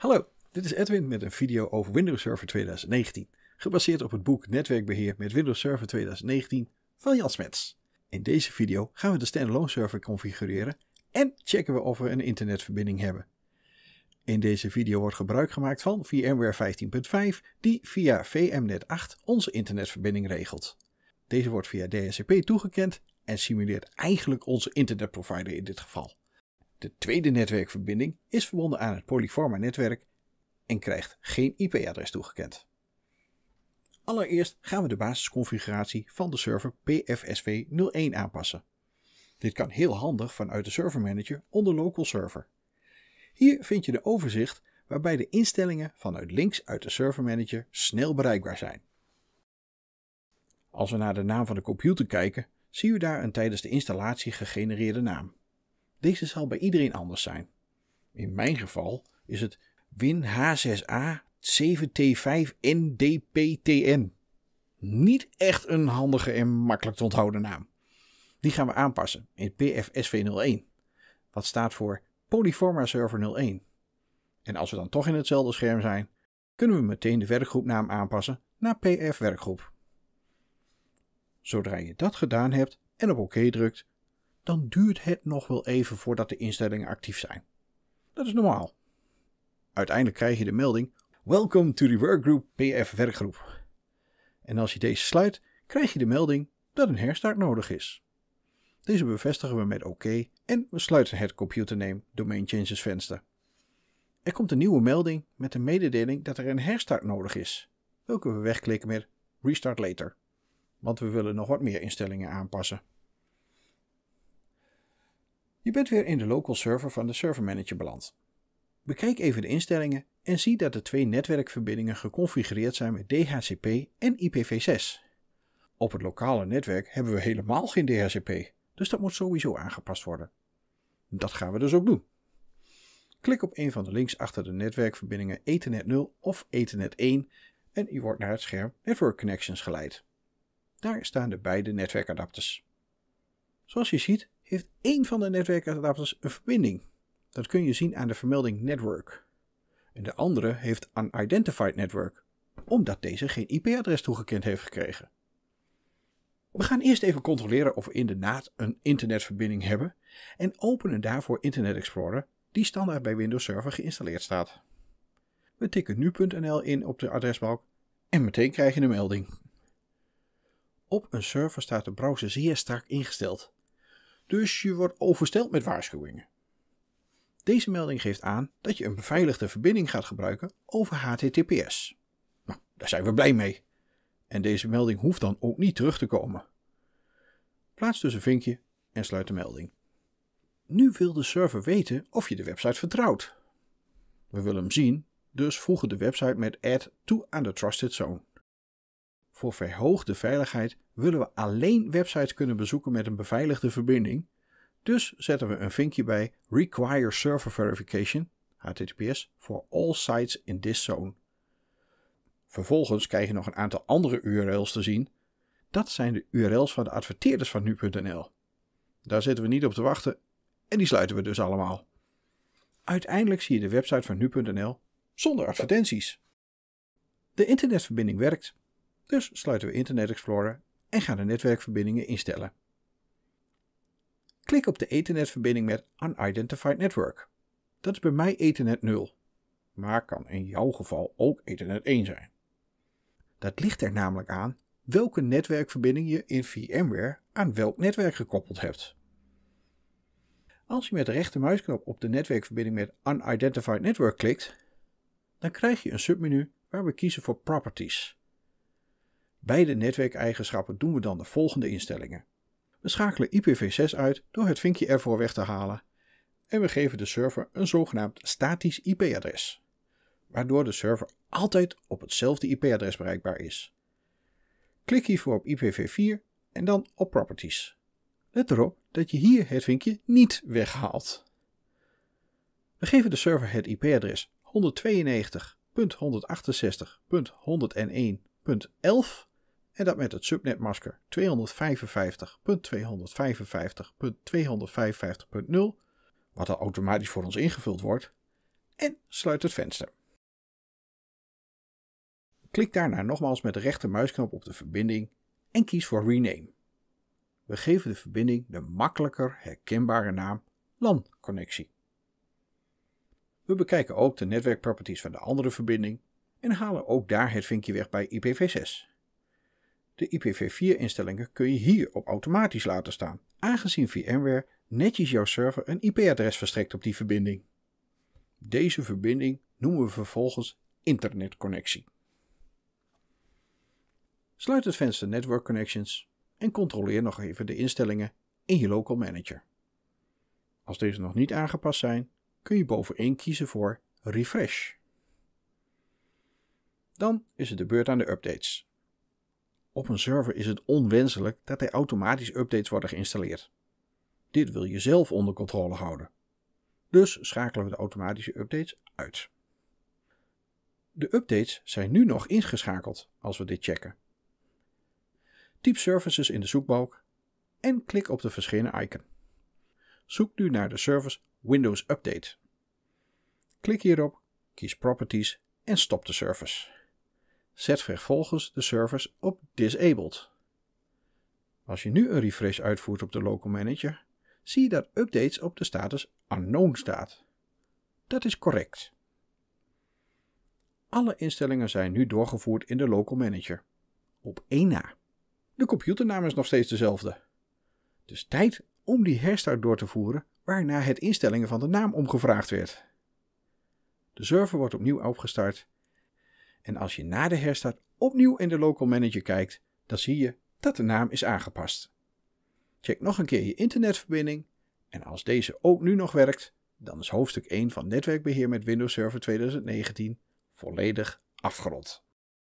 Hallo, dit is Edwin met een video over Windows Server 2019, gebaseerd op het boek Netwerkbeheer met Windows Server 2019 van Jan Smets. In deze video gaan we de standalone server configureren en checken we of we een internetverbinding hebben. In deze video wordt gebruik gemaakt van VMware 15.5 die via VMnet 8 onze internetverbinding regelt. Deze wordt via DHCP toegekend en simuleert eigenlijk onze internetprovider in dit geval. De tweede netwerkverbinding is verbonden aan het Polyforma netwerk en krijgt geen IP-adres toegekend. Allereerst gaan we de basisconfiguratie van de server pfsv 01 aanpassen. Dit kan heel handig vanuit de Server Manager onder Local Server. Hier vind je de overzicht waarbij de instellingen vanuit links uit de Server Manager snel bereikbaar zijn. Als we naar de naam van de computer kijken, zien we daar een tijdens de installatie gegenereerde naam. Deze zal bij iedereen anders zijn. In mijn geval is het Win 6 a 7 7T5NDPTN. Niet echt een handige en makkelijk te onthouden naam. Die gaan we aanpassen in PFSV01. Wat staat voor Polyforma Server 01. En als we dan toch in hetzelfde scherm zijn, kunnen we meteen de werkgroepnaam aanpassen naar PF Werkgroep. Zodra je dat gedaan hebt en op OK drukt, dan duurt het nog wel even voordat de instellingen actief zijn. Dat is normaal. Uiteindelijk krijg je de melding: Welcome to the workgroup PF werkgroep. En als je deze sluit, krijg je de melding dat een herstart nodig is. Deze bevestigen we met OK en we sluiten het computername domain changes venster. Er komt een nieuwe melding met de mededeling dat er een herstart nodig is, welke we wegklikken met Restart later, want we willen nog wat meer instellingen aanpassen. Je bent weer in de local server van de Server Manager beland. Bekijk even de instellingen en zie dat de twee netwerkverbindingen geconfigureerd zijn met DHCP en IPv6. Op het lokale netwerk hebben we helemaal geen DHCP, dus dat moet sowieso aangepast worden. Dat gaan we dus ook doen. Klik op een van de links achter de netwerkverbindingen Ethernet 0 of Ethernet 1 en u wordt naar het scherm Network Connections geleid. Daar staan de beide netwerkadapters. Zoals je ziet heeft één van de netwerkadapters een verbinding. Dat kun je zien aan de vermelding network. En de andere heeft unidentified network, omdat deze geen IP-adres toegekend heeft gekregen. We gaan eerst even controleren of we inderdaad een internetverbinding hebben en openen daarvoor Internet Explorer, die standaard bij Windows Server geïnstalleerd staat. We tikken nu.nl in op de adresbalk en meteen krijg je een melding. Op een server staat de browser zeer strak ingesteld dus je wordt oversteld met waarschuwingen. Deze melding geeft aan dat je een beveiligde verbinding gaat gebruiken over HTTPS. Nou, daar zijn we blij mee. En deze melding hoeft dan ook niet terug te komen. Plaats dus een vinkje en sluit de melding. Nu wil de server weten of je de website vertrouwt. We willen hem zien, dus voegen de website met add toe aan de trusted zone. Voor verhoogde veiligheid willen we alleen websites kunnen bezoeken met een beveiligde verbinding. Dus zetten we een vinkje bij Require Server Verification, HTTPS, for all sites in this zone. Vervolgens krijg je nog een aantal andere URL's te zien. Dat zijn de URL's van de adverteerders van nu.nl. Daar zitten we niet op te wachten en die sluiten we dus allemaal. Uiteindelijk zie je de website van nu.nl zonder advertenties. De internetverbinding werkt dus sluiten we Internet Explorer en gaan de netwerkverbindingen instellen. Klik op de ethernetverbinding met Unidentified Network. Dat is bij mij Ethernet 0, maar kan in jouw geval ook Ethernet 1 zijn. Dat ligt er namelijk aan welke netwerkverbinding je in VMware aan welk netwerk gekoppeld hebt. Als je met de rechtermuisknop op de netwerkverbinding met Unidentified Network klikt, dan krijg je een submenu waar we kiezen voor Properties. Bij de netwerkeigenschappen doen we dan de volgende instellingen. We schakelen IPv6 uit door het vinkje ervoor weg te halen en we geven de server een zogenaamd statisch IP-adres, waardoor de server altijd op hetzelfde IP-adres bereikbaar is. Klik hiervoor op IPv4 en dan op Properties. Let erop dat je hier het vinkje niet weghaalt. We geven de server het IP-adres 192.168.101.11 en dat met het subnetmasker 255.255.255.0, wat al automatisch voor ons ingevuld wordt, en sluit het venster. Klik daarna nogmaals met de rechtermuisknop op de verbinding en kies voor Rename. We geven de verbinding de makkelijker herkenbare naam LAN-connectie. We bekijken ook de netwerkproperties van de andere verbinding en halen ook daar het vinkje weg bij IPv6. De IPv4-instellingen kun je hier op automatisch laten staan, aangezien VMware netjes jouw server een IP-adres verstrekt op die verbinding. Deze verbinding noemen we vervolgens internetconnectie. Sluit het venster Network Connections en controleer nog even de instellingen in je Local Manager. Als deze nog niet aangepast zijn, kun je bovenin kiezen voor Refresh. Dan is het de beurt aan de updates. Op een server is het onwenselijk dat er automatisch updates worden geïnstalleerd. Dit wil je zelf onder controle houden. Dus schakelen we de automatische updates uit. De updates zijn nu nog ingeschakeld als we dit checken. Typ services in de zoekbalk en klik op de verschenen icon. Zoek nu naar de service Windows Update. Klik hierop, kies Properties en stop de service zet vervolgens de service op Disabled. Als je nu een refresh uitvoert op de Local Manager, zie je dat Updates op de status Unknown staat. Dat is correct. Alle instellingen zijn nu doorgevoerd in de Local Manager. Op één na. De computernaam is nog steeds dezelfde. Dus tijd om die herstart door te voeren waarna het instellingen van de naam omgevraagd werd. De server wordt opnieuw opgestart en als je na de herstart opnieuw in de Local Manager kijkt, dan zie je dat de naam is aangepast. Check nog een keer je internetverbinding en als deze ook nu nog werkt, dan is hoofdstuk 1 van netwerkbeheer met Windows Server 2019 volledig afgerond.